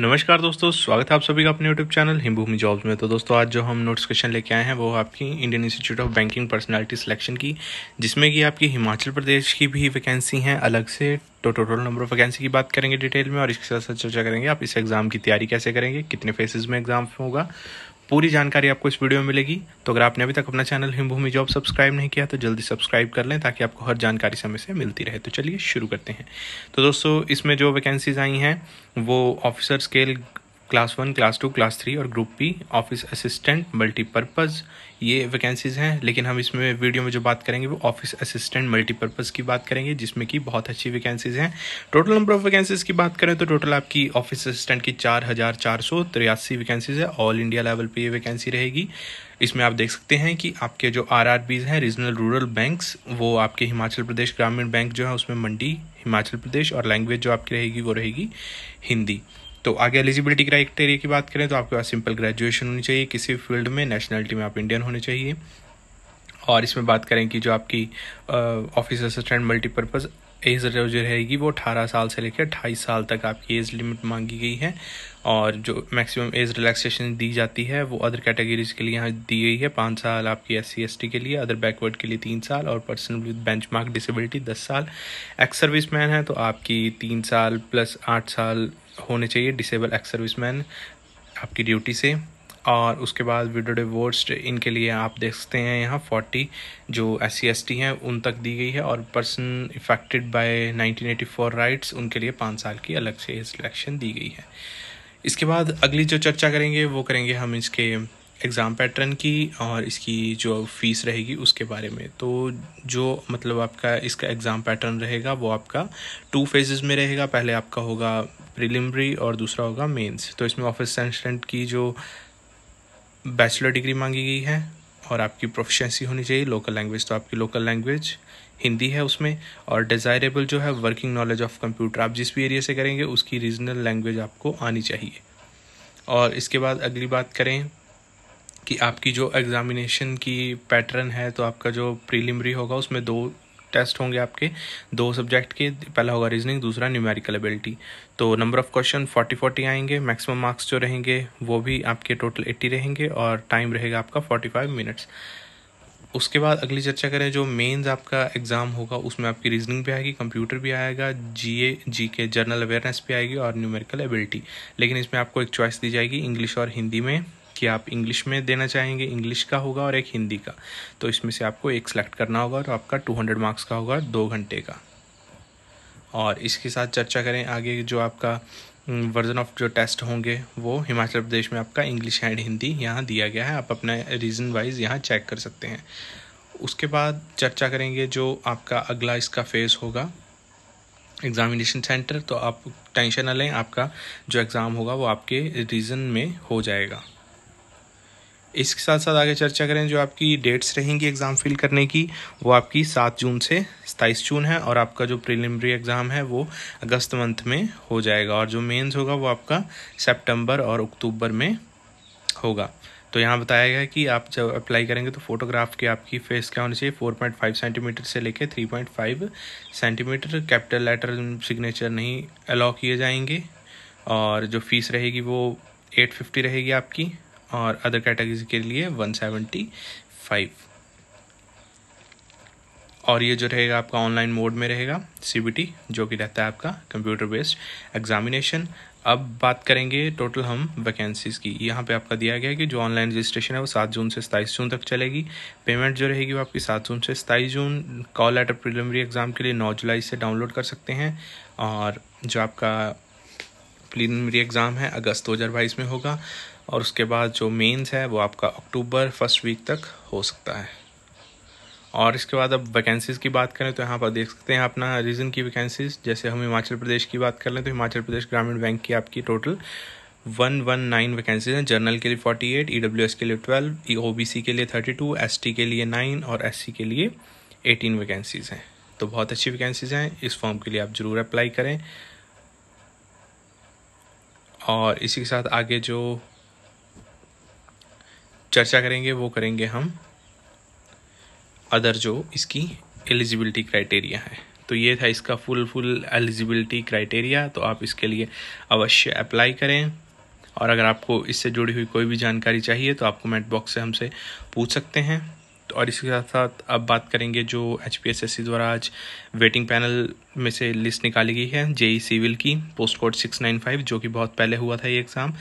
नमस्कार दोस्तों स्वागत है आप सभी का अपने यूट्यूब चैनल हिमभूमि जॉब्स में तो दोस्तों आज जो हम नोट्स क्वेश्चन लेके आए हैं वो आपकी Indian institute of banking personality selection की जिसमें कि आपकी हिमाचल प्रदेश की भी वैकेंसी हैं अलग से तो टोटल नंबर ऑफ वैकेंसी की बात करेंगे डिटेल में और इसके साथ साथ चर्चा करेंगे आप इस एग्ज़ाम की तैयारी कैसे करेंगे कितने फेसेस में एग्ज़ाम होगा पूरी जानकारी आपको इस वीडियो में मिलेगी तो अगर आपने अभी तक अपना चैनल हिमभूमि जॉब सब्सक्राइब नहीं किया तो जल्दी सब्सक्राइब कर लें ताकि आपको हर जानकारी समय से मिलती रहे तो चलिए शुरू करते हैं तो दोस्तों इसमें जो वैकेंसीज आई हैं वो officer scale class one class two class three और group P office assistant multipurpose ये वैकेंसीज़ हैं लेकिन हम इसमें वीडियो में जो बात करेंगे वो ऑफिस असिस्टेंट मल्टीपर्पज़ की बात करेंगे जिसमें कि बहुत अच्छी वैकेंसीज़ हैं टोटल नंबर ऑफ वैकेंसीज़ की बात करें तो टोटल आपकी ऑफिस असिस्टेंट की चार हज़ार चार सौ तिरासी वैकेंसीज़ है ऑल इंडिया लेवल पर ये वैकेंसी रहेगी इसमें आप देख सकते हैं कि आपके जो आर हैं रीजनल रूरल बैंक्स वो आपके हिमाचल प्रदेश ग्रामीण बैंक जो है उसमें मंडी हिमाचल प्रदेश और लैंग्वेज जो आपकी रहेगी वो रहेगी हिंदी तो आगे एलिजिबिलिटी क्राइटेरिया की बात करें तो आपके पास सिंपल ग्रेजुएशन होनी चाहिए किसी फील्ड में नेशनलिटी में आप इंडियन होने चाहिए और इसमें बात करें कि जो आपकी ऑफिस असिस्टेंट मल्टीपर्पज़ एज जो रहेगी वो अठारह साल से लेकर 28 साल तक आपकी एज लिमिट मांगी गई है और जो मैक्सिमम एज रिलैक्सेशन दी जाती है वो अदर कैटेगरीज के लिए यहाँ दी गई है पाँच साल आपकी एस सी के लिए अदर बैकवर्ड के लिए तीन साल और पर्सन विद बेंच मार्क डिसेबिलिटी दस साल एक्स सर्विस मैन है तो आपकी तीन साल प्लस आठ साल होने चाहिए डिसेबल एक्स सर्विसमैन आपकी ड्यूटी से और उसके बाद विडो डिवोर्स्ड इनके लिए आप देख सकते हैं यहाँ फोर्टी जो एस सी एस टी हैं उन तक दी गई है और पर्सन इफेक्टेड बाय 1984 राइट्स उनके लिए पाँच साल की अलग से सिलेक्शन दी गई है इसके बाद अगली जो चर्चा करेंगे वो करेंगे हम इसके एग्ज़ाम पैटर्न की और इसकी जो फ़ीस रहेगी उसके बारे में तो जो मतलब आपका इसका एग्ज़ाम पैटर्न रहेगा वो आपका टू फेजेस में रहेगा पहले आपका होगा प्रिलिमरी और दूसरा होगा मेंस तो इसमें ऑफिस असिस्टेंट की जो बैचलर डिग्री मांगी गई है और आपकी प्रोफिशेंसी होनी चाहिए लोकल लैंग्वेज तो आपकी लोकल लैंग्वेज हिंदी है उसमें और डिज़ायरेबल जो है वर्किंग नॉलेज ऑफ कंप्यूटर आप जिस भी एरिया से करेंगे उसकी रीजनल लैंग्वेज आपको आनी चाहिए और इसके बाद अगली बात करें कि आपकी जो एग्ज़ामिनेशन की पैटर्न है तो आपका जो प्रीलिमरी होगा उसमें दो टेस्ट होंगे आपके दो सब्जेक्ट के पहला होगा रीजनिंग दूसरा न्यूमेरिकल एबिलिटी तो number of question forty forty आएंगे मैक्सिमम मार्क्स जो रहेंगे वो भी आपके टोटल एट्टी रहेंगे और टाइम रहेगा आपका फोर्टी फाइव मिनट्स उसके बाद अगली चर्चा करें जो मेंस आपका एग्ज़ाम होगा उसमें आपकी रीजनिंग भी आएगी कंप्यूटर भी आएगा जीए जी के जर्नल अवेयरनेस भी आएगी और न्यूमेरिकल एबिलिटी लेकिन इसमें आपको एक चॉइस दी जाएगी इंग्लिश और हिंदी में कि आप इंग्लिश में देना चाहेंगे इंग्लिश का होगा और एक हिंदी का तो इसमें से आपको एक सेलेक्ट करना होगा और आपका 200 मार्क्स का होगा दो घंटे का और इसके साथ चर्चा करें आगे जो आपका वर्जन हम्म, ऑफ जो टेस्ट होंगे वो हिमाचल प्रदेश में आपका इंग्लिश एंड हिंदी यहाँ दिया गया है आप अपने रीज़न वाइज यहाँ चेक कर सकते हैं उसके बाद चर्चा करेंगे जो आपका अगला इसका फेज़ होगा एग्ज़ामिनेशन सेंटर तो आप टेंशन ना लें आपका जो एग्ज़ाम होगा वो आपके रीज़न में हो जाएगा इसके साथ साथ आगे चर्चा करें जो आपकी डेट्स रहेंगी एग्ज़ाम फिल करने की वो आपकी सात जून से सताईस जून है और आपका जो प्रिलिमिनरी एग्ज़ाम है वो अगस्त मंथ में हो जाएगा और जो मेंस होगा वो आपका सितंबर और अक्टूबर में होगा तो यहाँ बताया गया कि आप जब अप्लाई करेंगे तो फोटोग्राफ की आपकी फेस क्या होनी चाहिए फोर पॉइंट फाइव सेंटीमीटर से लेके three point five centimetre capital letter signature नहीं अलाउ किए जाएंगे और जो फीस रहेगी वो एट फिफ्टी रहेगी आपकी और अदर कैटेगरी के लिए वन सेवेंटी फाइव और ये जो रहेगा आपका ऑनलाइन मोड में रहेगा सी जो कि रहता है आपका कंप्यूटर बेस्ड एग्जामिनेशन अब बात करेंगे टोटल हम वैकेंसीज़ की यहाँ पे आपका दिया गया है कि जो ऑनलाइन रजिस्ट्रेशन है वो सात जून से सताईस जून तक चलेगी पेमेंट जो रहेगी वो आपकी सात जून से सताईस जून कॉल लेटर प्रिलिमिनरी एग्ज़ाम के लिए नौ जुलाई से डाउनलोड कर सकते हैं और जो आपका प्रिलिमिनरी एग्ज़ाम है अगस्त 2022 में होगा और उसके बाद जो मेंस है वो आपका अक्टूबर फर्स्ट वीक तक हो सकता है और इसके बाद अब वैकेंसीज़ की बात करें तो यहाँ पर देख सकते हैं अपना रीजन की वैकेंसीज़ जैसे हम हिमाचल प्रदेश की बात कर लें तो हिमाचल प्रदेश ग्रामीण बैंक की आपकी total one one nine vacancies हैं जर्नल के लिए forty eight E W S के लिए ट्वेल्व ई ओ बी सी के लिए थर्टी टू एस टी के लिए नाइन और एस सी के लिए एटीन वैकेंसीज़ हैं तो बहुत अच्छी वैकेंसीज़ हैं इस फॉर्म के लिए आप ज़रूर अप्लाई करें और इसी के साथ आगे जो चर्चा करेंगे वो करेंगे हम अदर जो इसकी एलिजिबिलिटी क्राइटेरिया है तो ये था इसका फुल फुल एलिजिबिलिटी क्राइटेरिया तो आप इसके लिए अवश्य अप्लाई करें और अगर आपको इससे जुड़ी हुई कोई भी जानकारी चाहिए तो आप कमेंट बॉक्स से हमसे पूछ सकते हैं और इसके साथ साथ अब बात करेंगे जो एच पी द्वारा आज वेटिंग पैनल में से लिस्ट निकाली गई है जेई सिविल e की post code six nine five जो कि बहुत पहले हुआ था ये एग्ज़ाम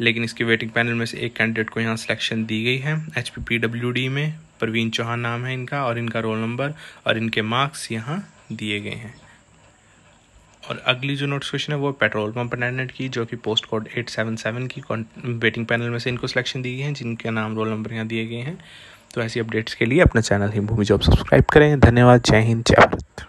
लेकिन इसके वेटिंग पैनल में से एक कैंडिडेट को यहाँ सिलेक्शन दी गई है H P P W D में प्रवीण चौहान नाम है इनका और इनका रोल नंबर और इनके मार्क्स यहाँ दिए गए हैं और अगली जो नोटिस क्वेश्चन है वो पेट्रोल पंप अटेंडेंट की जो कि post code eight seven seven की वेटिंग पैनल में से इनको सिलेक्शन दी गई है जिनके नाम रोल नंबर यहाँ दिए गए हैं तो ऐसी अपडेट्स के लिए अपना channel Him Bhoomi job subscribe करें धन्यवाद जय हिंद जय भारत